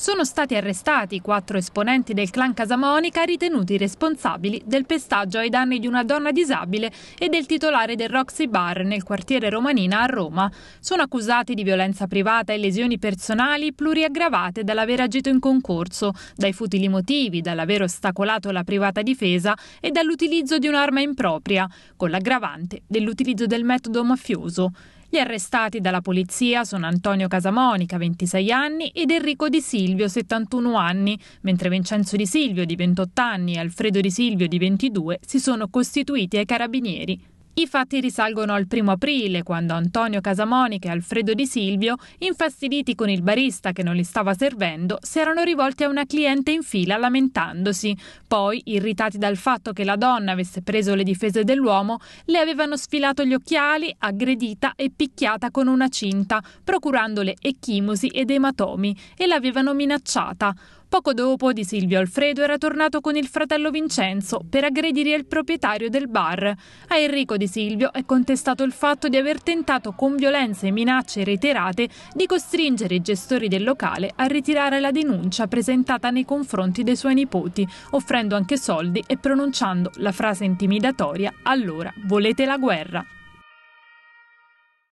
Sono stati arrestati quattro esponenti del clan Casamonica ritenuti responsabili del pestaggio ai danni di una donna disabile e del titolare del Roxy Bar nel quartiere Romanina a Roma. Sono accusati di violenza privata e lesioni personali pluriaggravate dall'aver agito in concorso, dai futili motivi, dall'aver ostacolato la privata difesa e dall'utilizzo di un'arma impropria, con l'aggravante dell'utilizzo del metodo mafioso. Gli arrestati dalla polizia sono Antonio Casamonica, 26 anni, ed Enrico Di Silvio, 71 anni, mentre Vincenzo Di Silvio, di 28 anni, e Alfredo Di Silvio, di 22, si sono costituiti ai carabinieri. I fatti risalgono al primo aprile, quando Antonio Casamonica e Alfredo Di Silvio, infastiditi con il barista che non li stava servendo, si erano rivolti a una cliente in fila lamentandosi. Poi, irritati dal fatto che la donna avesse preso le difese dell'uomo, le avevano sfilato gli occhiali, aggredita e picchiata con una cinta, procurandole ecchimosi ed ematomi, e l'avevano minacciata. Poco dopo Di Silvio Alfredo era tornato con il fratello Vincenzo per aggredire il proprietario del bar. A Enrico Di Silvio è contestato il fatto di aver tentato con violenza e minacce reiterate di costringere i gestori del locale a ritirare la denuncia presentata nei confronti dei suoi nipoti, offrendo anche soldi e pronunciando la frase intimidatoria Allora volete la guerra.